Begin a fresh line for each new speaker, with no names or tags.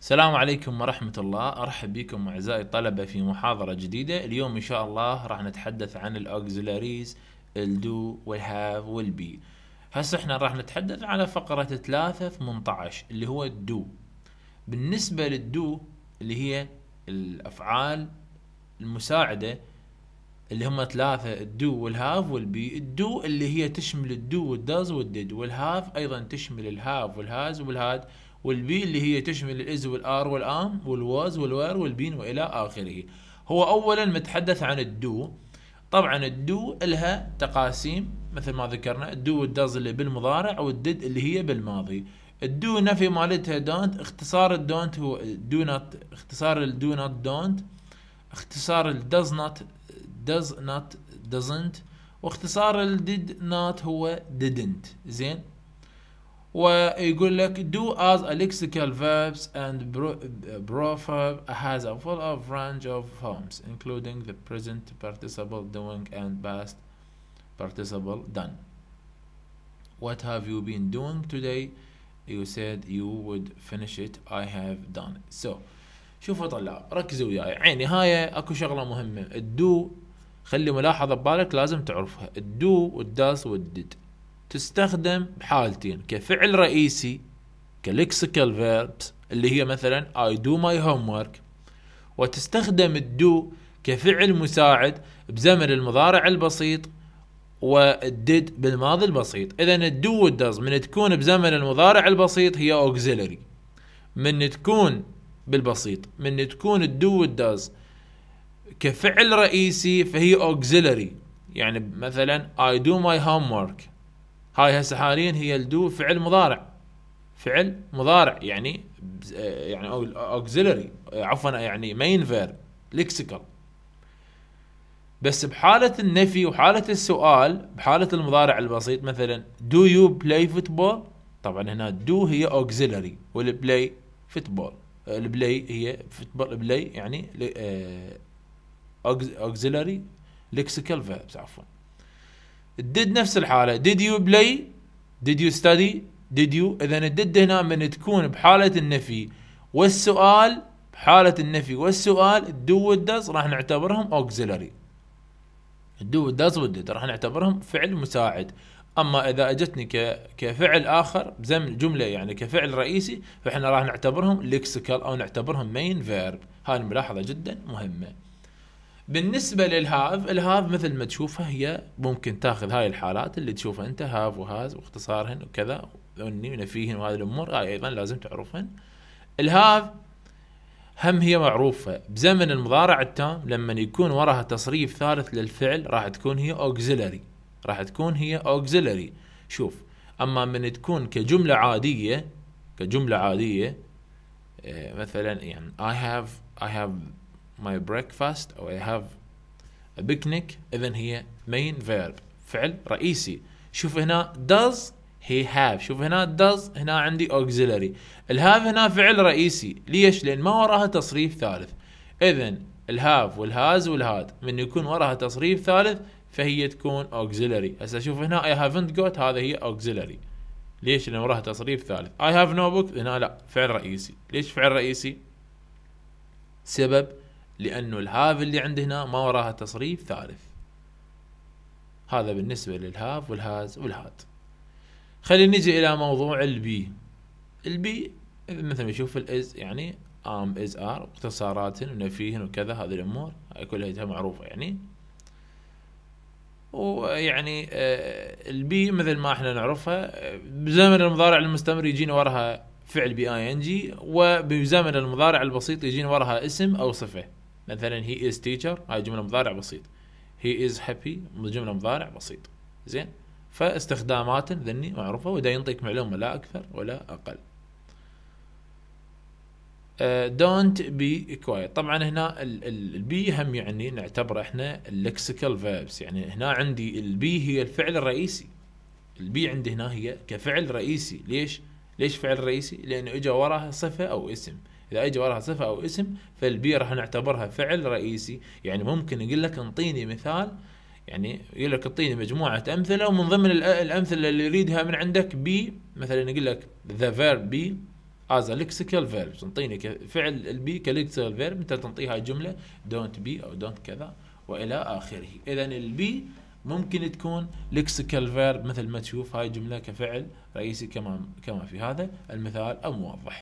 السلام عليكم ورحمة الله أرحب بكم أعزائي الطلبة في محاضرة جديدة اليوم إن شاء الله راح نتحدث عن الأوكزيلاريز الدو والهاف والبي هسه احنا راح نتحدث على فقرة 3 18 اللي هو الدو بالنسبة للدو اللي هي الأفعال المساعدة اللي هم ثلاثة الدو والهاف والبي الدو اللي هي تشمل الدو والداز والديد والهاف أيضا تشمل الهاف والهاز والهاد والبي اللي هي تشمل الإز والآر والآم والواز والوير والبين وإلى آخره هو أولا متحدث عن الدو طبعا الدو لها تقاسيم مثل ما ذكرنا الدو والدز اللي بالمضارع والدد اللي هي بالماضي الدو نفي مالتها دونت اختصار الدونت هو دو نوت اختصار الدو نوت دونت اختصار الدز نوت دز نوت دزنت واختصار الديد نوت هو ديدنت زين ويقول لك do as a lexical verbs and uh, proverb has a full of range of forms including the present participle doing and past participle done what have you been doing today you said you would finish it I have done it. so شوفوا طلاب ركزوا وياي عين نهاية اكو شغلة مهمة الدو خلي ملاحظة ببالك لازم تعرفها الدو والداس did. تستخدم بحالتين كفعل رئيسي كليكسيكال فيربس اللي هي مثلا اي دو ماي هوم وتستخدم الدو كفعل مساعد بزمن المضارع البسيط والدد بالماضي البسيط اذا الدو والدز من تكون بزمن المضارع البسيط هي اوكزيلري من تكون بالبسيط من تكون الدو والدز كفعل رئيسي فهي اوكزيلري يعني مثلا I do my homework هاي هسه حاليا هي الدو فعل مضارع فعل مضارع يعني يعني اوكزيلري عفوا يعني مين فيرب لكسيكال بس بحالة النفي وحالة السؤال بحالة المضارع البسيط مثلا دو يو بلاي فوتبول طبعا هنا دو هي اوكزيلري والبلاي فوتبول البلاي هي فوتبول بلاي يعني اوكزيلري لكسيكال فيربس عفوا الديد نفس الحاله did you play did you study did you اذا الديد هنا من تكون بحاله النفي والسؤال بحاله النفي والسؤال الدو والدز راح نعتبرهم auxiliary الدو والدز والديد راح نعتبرهم فعل مساعد اما اذا اجتني كفعل اخر بزمن جمله يعني كفعل رئيسي فاحنا راح نعتبرهم لكسيكال او نعتبرهم مين فيرب هاي الملاحظه جدا مهمه بالنسبه للهاف الهاف مثل ما تشوفها هي ممكن تاخذ هاي الحالات اللي تشوفها انت هاف وهاز واختصارهن وكذا ذني ونفيهن وهذه الامور هاي ايضا لازم تعرفهن الهاف هم هي معروفة بزمن المضارع التام لما يكون وراها تصريف ثالث للفعل راح تكون هي اوكزيلري راح تكون هي اوكزيلري شوف اما من تكون كجملة عادية كجملة عادية إيه، مثلا يعني I have I have my breakfast أو I have a picnic إذا هي main verb فعل رئيسي شوف هنا does he have شوف هنا does هنا عندي auxiliary الهاف هنا فعل رئيسي ليش لأن ما وراها تصريف ثالث إذا الهاف والهاز والهاد من يكون وراها تصريف ثالث فهي تكون auxiliary هسه شوف هنا I haven't got هذا هي auxiliary ليش لأن وراها تصريف ثالث I have no book هنا لا فعل رئيسي ليش فعل رئيسي سبب لانه الهاف اللي عنده هنا ما وراها تصريف ثالث هذا بالنسبه للهاف والهاز والهاد خلينا نجي الى موضوع البي البي مثل ما نشوف الاز يعني ام از ار اختصارات ونفيه وكذا هذه الامور كلها معروفه يعني ويعني آه، البي مثل ما احنا نعرفها بزمن المضارع المستمر يجينا وراها فعل بي اي ان جي وبزمن المضارع البسيط يجينا وراها اسم او صفه مثلا هي از تيتشر هاي جمله مضارع بسيط هي از هابي جمله مضارع بسيط زين فاستخدامات ذني معروفة وده ينطيك معلومة لا أكثر ولا أقل دونت بي كوايت طبعا هنا البي هم يعني نعتبره احنا اللكسيكال فيربس يعني هنا عندي البي هي الفعل الرئيسي البي عندي هنا هي كفعل رئيسي ليش ليش فعل رئيسي لانه اجى وراها صفه او اسم اذا اجى وراها صفه او اسم فالبي راح نعتبرها فعل رئيسي يعني ممكن يقول لك انطيني مثال يعني يقول لك اعطيني مجموعه امثله ومن ضمن الامثله اللي يريدها من عندك بي مثلا يقول لك ذا فيرب بي از لكسيكال فيرب تنطيني فعل البي كلكسيكال فيرب انت تنطيها جمله دونت بي او دونت كذا والى اخره اذا البي ممكن تكون لكسيكال فيرب مثل ما تشوف هاي جمله كفعل رئيسي كما كما في هذا المثال او موضح